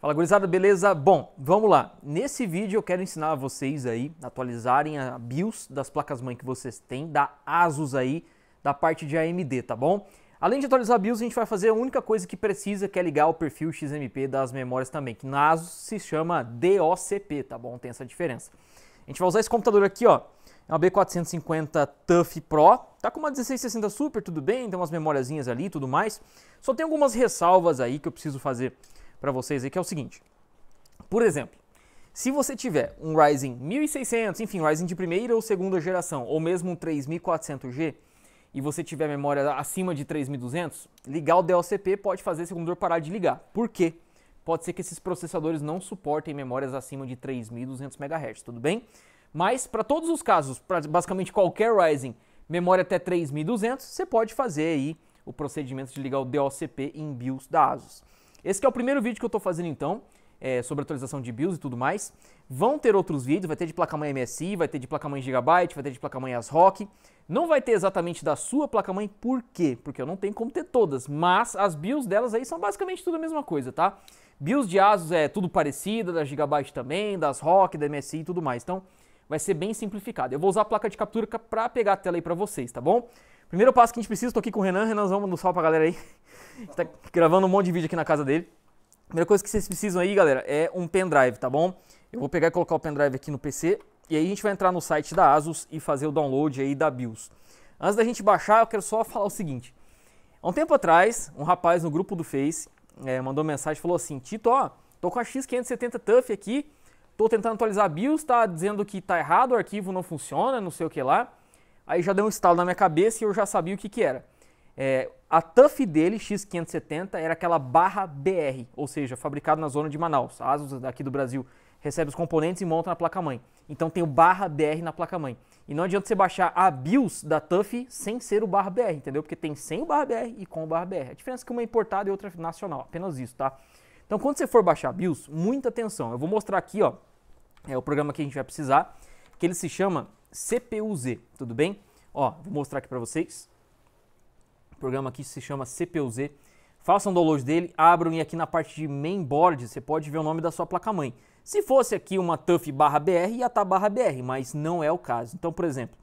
Fala gurizada, beleza? Bom, vamos lá. Nesse vídeo eu quero ensinar a vocês aí, atualizarem a BIOS das placas-mãe que vocês têm, da ASUS aí, da parte de AMD, tá bom? Além de atualizar a BIOS, a gente vai fazer a única coisa que precisa, que é ligar o perfil XMP das memórias também, que na ASUS se chama DOCP, tá bom? Tem essa diferença. A gente vai usar esse computador aqui, ó, é uma B450 Tuf Pro, tá com uma 1660 Super, tudo bem, tem umas memóriazinhas ali e tudo mais. Só tem algumas ressalvas aí que eu preciso fazer para vocês aí, que é o seguinte. Por exemplo, se você tiver um Ryzen 1600, enfim, Ryzen de primeira ou segunda geração, ou mesmo um 3400G, e você tiver memória acima de 3200, ligar o DLCP pode fazer esse computador parar de ligar. Por quê? Pode ser que esses processadores não suportem memórias acima de 3200 MHz, tudo bem? Mas para todos os casos, para basicamente qualquer Ryzen, memória até 3200, você pode fazer aí o procedimento de ligar o DLCP em BIOS da ASUS. Esse é o primeiro vídeo que eu estou fazendo então, é, sobre atualização de BIOS e tudo mais. Vão ter outros vídeos, vai ter de placa-mãe MSI, vai ter de placa-mãe Gigabyte, vai ter de placa-mãe ASRock. Não vai ter exatamente da sua placa-mãe, por quê? Porque eu não tenho como ter todas, mas as BIOS delas aí são basicamente tudo a mesma coisa, tá? BIOS de ASUS é tudo parecida, da Gigabyte também, das ROC, da MSI e tudo mais, então vai ser bem simplificado. Eu vou usar a placa de captura para pegar a tela aí para vocês, tá bom? Primeiro passo que a gente precisa, estou aqui com o Renan, vamos nos um para pra galera aí está gravando um monte de vídeo aqui na casa dele. Primeira coisa que vocês precisam aí, galera, é um pendrive, tá bom? Eu vou pegar e colocar o pendrive aqui no PC e aí a gente vai entrar no site da Asus e fazer o download aí da BIOS. Antes da gente baixar, eu quero só falar o seguinte. Há um tempo atrás, um rapaz no grupo do Face é, mandou mensagem, falou assim, Tito, ó, tô com a X570 TUF aqui, tô tentando atualizar a BIOS, tá dizendo que tá errado, o arquivo não funciona, não sei o que lá. Aí já deu um estalo na minha cabeça e eu já sabia o que que era. É, a TUF dele, X570, era aquela barra BR, ou seja, fabricado na zona de Manaus. A ASUS aqui do Brasil recebe os componentes e monta na placa-mãe. Então tem o barra BR na placa-mãe. E não adianta você baixar a BIOS da TUF sem ser o barra BR, entendeu? Porque tem sem o barra BR e com o barra BR. A diferença é que uma é importada e outra é nacional, apenas isso, tá? Então quando você for baixar a BIOS, muita atenção. Eu vou mostrar aqui, ó, é o programa que a gente vai precisar, que ele se chama CPU-Z, tudo bem? Ó, vou mostrar aqui para vocês programa aqui se chama CPUZ. Façam download dele, abram e aqui na parte de mainboard você pode ver o nome da sua placa-mãe. Se fosse aqui uma TUF barra BR, ia estar tá barra BR, mas não é o caso. Então, por exemplo,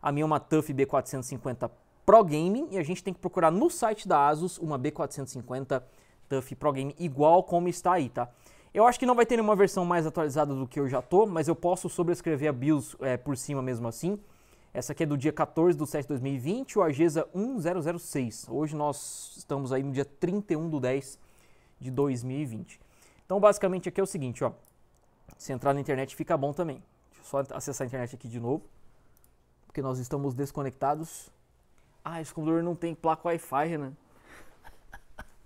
a minha é uma TUF B450 Pro Gaming e a gente tem que procurar no site da ASUS uma B450 TUF Pro Gaming igual como está aí, tá? Eu acho que não vai ter nenhuma versão mais atualizada do que eu já tô, mas eu posso sobrescrever a BIOS é, eh, por cima mesmo assim. Essa aqui é do dia 14 de 7 de 2020, o Argesa 1006. Hoje nós estamos aí no dia 31 de 10 de 2020. Então, basicamente, aqui é o seguinte, ó. Se entrar na internet, fica bom também. Deixa eu só acessar a internet aqui de novo, porque nós estamos desconectados. Ah, esse computador não tem placa Wi-Fi, né?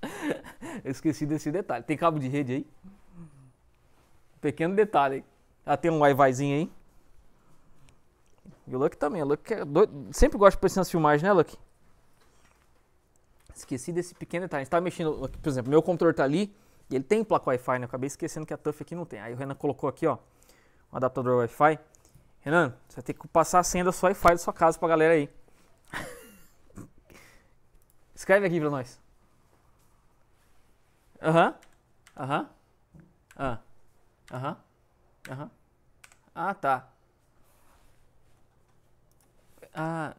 eu esqueci desse detalhe. Tem cabo de rede aí? Pequeno detalhe. Ah, tem um Wi-Fizinho aí. E o Luck também. O Luck é doido. sempre gosta de aparecer nas filmagens, né, Luck? Esqueci desse pequeno detalhe. A gente tava mexendo, por exemplo, meu controle tá ali e ele tem placa Wi-Fi, né? Eu acabei esquecendo que a TUF aqui não tem. Aí o Renan colocou aqui, ó, um adaptador Wi-Fi. Renan, você vai ter que passar a senha da sua Wi-Fi da sua casa pra galera aí. Escreve aqui pra nós. Aham. Aham. Aham. Aham. Aham. Ah, tá. Ah.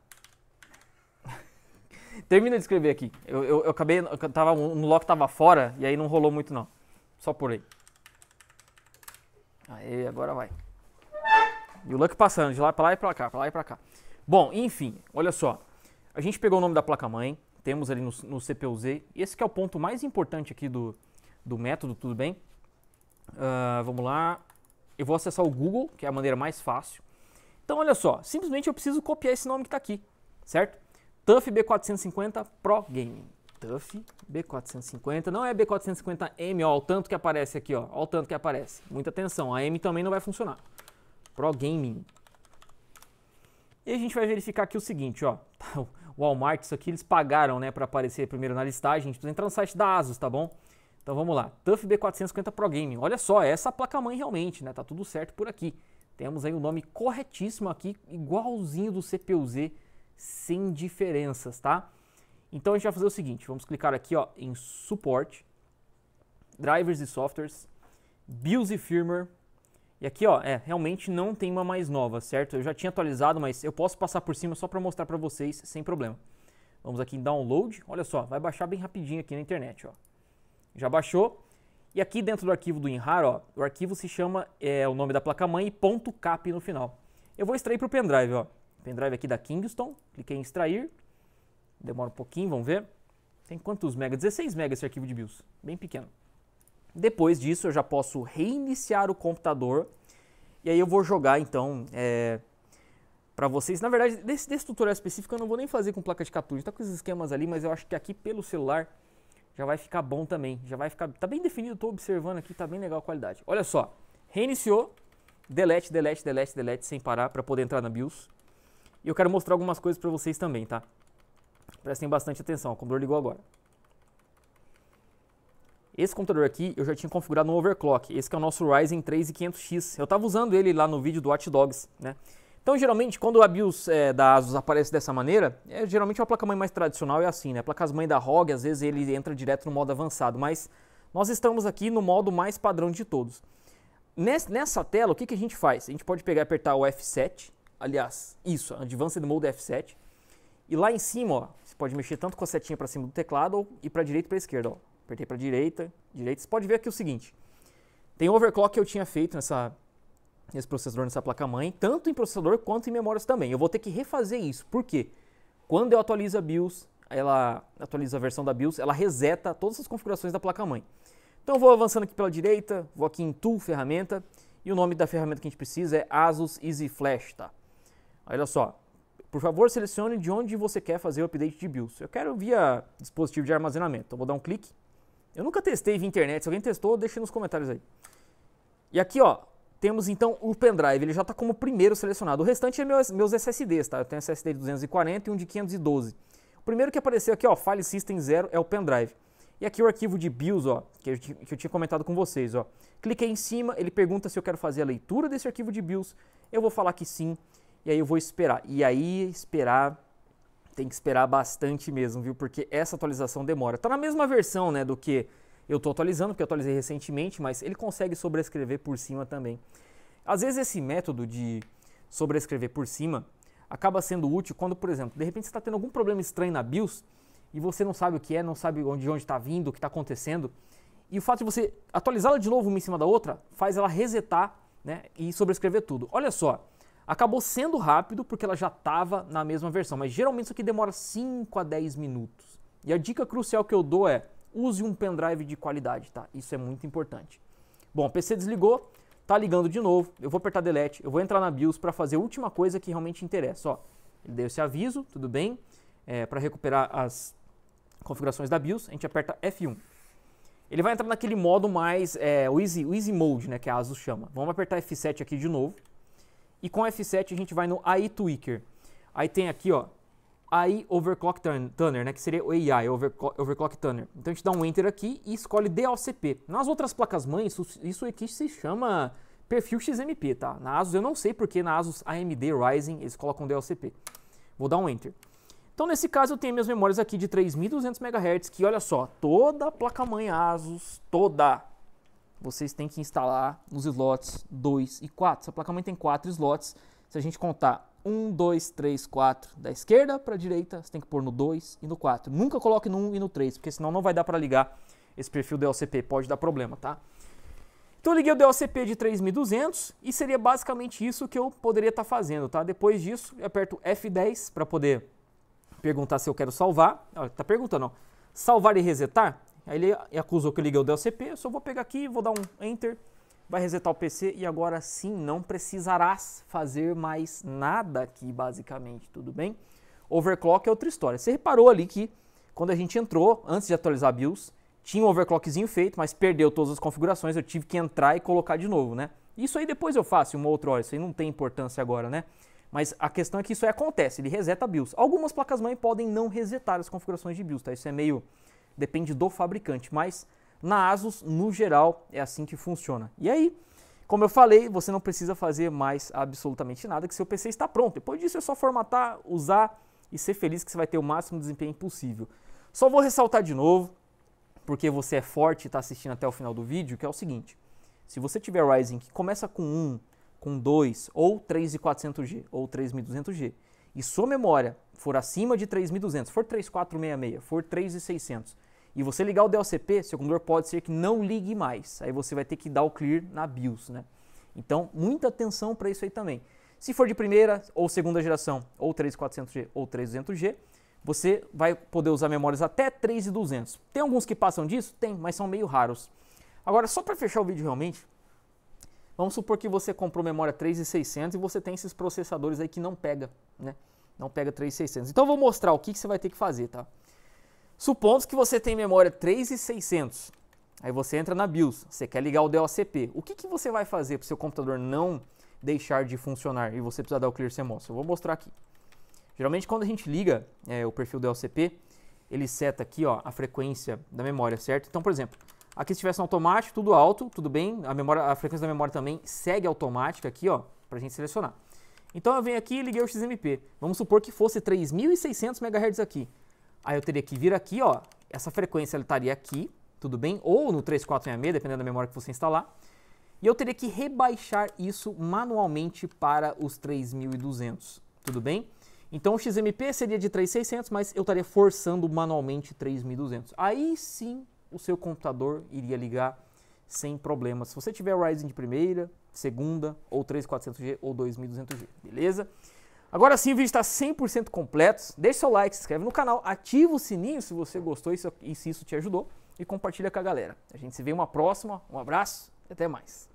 Termina de escrever aqui. Eu, eu, eu acabei. Eu tava, um lock tava fora e aí não rolou muito não. Só por aí. Aí, agora vai. E o Luck passando de lá pra lá e pra cá, pra lá e pra cá. Bom, enfim, olha só. A gente pegou o nome da placa-mãe, temos ali no, no CPU-Z. Esse é o ponto mais importante aqui do, do método, tudo bem? Uh, vamos lá. Eu vou acessar o Google, que é a maneira mais fácil. Então olha só, simplesmente eu preciso copiar esse nome que está aqui, certo? TUF B450 Pro Gaming. TUF B450, não é B450M, ó, o tanto que aparece aqui, ó, ó o tanto que aparece. Muita atenção, a M também não vai funcionar. Pro Gaming. E a gente vai verificar aqui o seguinte, ó, o Walmart, isso aqui eles pagaram, né, para aparecer primeiro na listagem, a gente precisa entrar no site da ASUS, tá bom? Então vamos lá, TUF B450 Pro Gaming, olha só, é essa placa-mãe realmente, né, tá tudo certo por aqui. Temos aí o um nome corretíssimo aqui, igualzinho do CPUZ, sem diferenças, tá? Então a gente vai fazer o seguinte, vamos clicar aqui ó, em suporte, drivers e softwares, BIOS e firmware, e aqui ó, é, realmente não tem uma mais nova, certo? Eu já tinha atualizado, mas eu posso passar por cima só para mostrar para vocês sem problema. Vamos aqui em download, olha só, vai baixar bem rapidinho aqui na internet, ó. Já baixou, e aqui dentro do arquivo do WinRAR, ó, o arquivo se chama é, o nome da placa-mãe ponto .cap no final. Eu vou extrair para o pendrive, ó. Pendrive aqui da Kingston, cliquei em extrair. Demora um pouquinho, vamos ver. Tem quantos mega? 16 mega esse arquivo de BIOS, bem pequeno. Depois disso eu já posso reiniciar o computador e aí eu vou jogar então é, para vocês. Na verdade, desse, desse tutorial específico eu não vou nem fazer com placa de captura, está com esses esquemas ali, mas eu acho que aqui pelo celular já vai ficar bom também. Já vai ficar. Tá bem definido, tô observando aqui, tá bem legal a qualidade. Olha só, reiniciou, delete, delete, delete, delete sem parar para poder entrar na BIOS. E eu quero mostrar algumas coisas para vocês também, tá? Prestem bastante atenção, o computador ligou agora. Esse computador aqui eu já tinha configurado no overclock. Esse é o nosso Ryzen 3 500X. Eu estava usando ele lá no vídeo do Watch Dogs, né? Então, geralmente, quando a BIOS é, da ASUS aparece dessa maneira, é, geralmente a placa-mãe mais tradicional é assim, né? A placa-mãe da ROG, às vezes, ele entra direto no modo avançado, mas nós estamos aqui no modo mais padrão de todos. Nessa tela, o que, que a gente faz? A gente pode pegar e apertar o F7, aliás, isso, Advanced Mode F7, e lá em cima, ó, você pode mexer tanto com a setinha para cima do teclado ou ir para direita e para esquerda, ó. Apertei para direita, direita, você pode ver aqui o seguinte, tem overclock que eu tinha feito nessa esse processador nessa placa-mãe, tanto em processador quanto em memórias também. Eu vou ter que refazer isso, porque quando eu atualizo a BIOS, ela atualiza a versão da BIOS, ela reseta todas as configurações da placa-mãe. Então eu vou avançando aqui pela direita, vou aqui em Tool, ferramenta, e o nome da ferramenta que a gente precisa é Asus Easy Flash, tá? Olha só, por favor selecione de onde você quer fazer o update de BIOS. Eu quero via dispositivo de armazenamento, então vou dar um clique. Eu nunca testei via internet, se alguém testou, deixa nos comentários aí. E aqui, ó, temos então o pendrive, ele já está como primeiro selecionado. O restante é meus, meus SSDs, tá? Eu tenho SSD de 240 e um de 512. O primeiro que apareceu aqui, ó, File System 0, é o pendrive. E aqui o arquivo de BIOS, ó, que eu, que eu tinha comentado com vocês, ó. Cliquei em cima, ele pergunta se eu quero fazer a leitura desse arquivo de BIOS. Eu vou falar que sim, e aí eu vou esperar. E aí esperar tem que esperar bastante mesmo, viu? Porque essa atualização demora. Tá na mesma versão, né, do que eu estou atualizando, porque eu atualizei recentemente, mas ele consegue sobrescrever por cima também. Às vezes esse método de sobrescrever por cima acaba sendo útil quando, por exemplo, de repente você está tendo algum problema estranho na BIOS e você não sabe o que é, não sabe de onde está vindo, o que está acontecendo. E o fato de você atualizá-la de novo uma em cima da outra faz ela resetar né, e sobrescrever tudo. Olha só, acabou sendo rápido porque ela já estava na mesma versão, mas geralmente isso aqui demora 5 a 10 minutos. E a dica crucial que eu dou é use um pendrive de qualidade, tá? Isso é muito importante. Bom, PC desligou, tá ligando de novo, eu vou apertar delete, eu vou entrar na BIOS para fazer a última coisa que realmente interessa, ó. Ele deu esse aviso, tudo bem, é, para recuperar as configurações da BIOS, a gente aperta F1. Ele vai entrar naquele modo mais, é, o, easy, o Easy Mode, né, que a ASUS chama. Vamos apertar F7 aqui de novo, e com F7 a gente vai no AI Tweaker. Aí tem aqui, ó, AI Overclock tuner né, que seria o AI, Overclock, overclock Então a gente dá um Enter aqui e escolhe DLCP. Nas outras placas-mães, isso, isso aqui se chama perfil XMP, tá? Na ASUS eu não sei porque na ASUS AMD Ryzen eles colocam DLCP. Vou dar um Enter. Então nesse caso eu tenho minhas memórias aqui de 3200 MHz, que olha só, toda a placa-mãe ASUS, toda, vocês têm que instalar nos slots 2 e 4. Essa placa-mãe tem 4 slots, se a gente contar 1, 2, 3, 4 da esquerda para a direita, você tem que pôr no 2 e no 4. Nunca coloque no 1 e no 3, porque senão não vai dar para ligar esse perfil DLCP, pode dar problema, tá? Então eu liguei o DLCP de 3200 e seria basicamente isso que eu poderia estar tá fazendo, tá? Depois disso, eu aperto F10 para poder perguntar se eu quero salvar. Olha, tá perguntando, ó. Salvar e resetar? Aí ele acusou que eu liguei o DLCP, eu só vou pegar aqui, vou dar um Enter vai resetar o PC e agora sim não precisarás fazer mais nada aqui, basicamente, tudo bem? Overclock é outra história. Você reparou ali que quando a gente entrou, antes de atualizar a BIOS, tinha um overclockzinho feito, mas perdeu todas as configurações, eu tive que entrar e colocar de novo, né? Isso aí depois eu faço uma outra hora, isso aí não tem importância agora, né? Mas a questão é que isso aí acontece, ele reseta a BIOS. Algumas placas-mãe podem não resetar as configurações de BIOS, tá? Isso é meio... depende do fabricante, mas na Asus, no geral, é assim que funciona. E aí, como eu falei, você não precisa fazer mais absolutamente nada, que seu PC está pronto. Depois disso é só formatar, usar e ser feliz que você vai ter o máximo desempenho possível. Só vou ressaltar de novo, porque você é forte e está assistindo até o final do vídeo, que é o seguinte. Se você tiver Ryzen que começa com 1, com 2 ou 3400G ou 3200G e sua memória for acima de 3200, for 3466, for 3600 e você ligar o DLCP, seu computador pode ser que não ligue mais. Aí você vai ter que dar o clear na BIOS, né? Então, muita atenção para isso aí também. Se for de primeira ou segunda geração, ou 3400G ou 3200G, você vai poder usar memórias até 3200. Tem alguns que passam disso? Tem, mas são meio raros. Agora, só para fechar o vídeo realmente, vamos supor que você comprou memória 3600 e você tem esses processadores aí que não pega, né? Não pega 3600. Então, eu vou mostrar o que, que você vai ter que fazer, tá? Supondo que você tem memória 3600, aí você entra na BIOS, você quer ligar o DOCP. O que, que você vai fazer para o seu computador não deixar de funcionar e você precisar dar o clear CMOS? Eu vou mostrar aqui. Geralmente quando a gente liga é, o perfil DOCP, ele seta aqui ó, a frequência da memória, certo? Então, por exemplo, aqui se estivesse automático, tudo alto, tudo bem, a, memória, a frequência da memória também segue automática aqui, ó, para a gente selecionar. Então eu venho aqui e liguei o XMP. Vamos supor que fosse 3.600 MHz aqui. Aí eu teria que vir aqui, ó, essa frequência estaria aqui, tudo bem? Ou no 3466, dependendo da memória que você instalar. E eu teria que rebaixar isso manualmente para os 3200, tudo bem? Então o XMP seria de 3600, mas eu estaria forçando manualmente 3200. Aí sim o seu computador iria ligar sem problemas. Se você tiver Ryzen de primeira, segunda, ou 3400G ou 2200G, beleza? Agora sim, o vídeo está 100% completo. Deixe seu like, se inscreve no canal, ativa o sininho se você gostou e se isso te ajudou e compartilha com a galera. A gente se vê uma próxima, um abraço e até mais.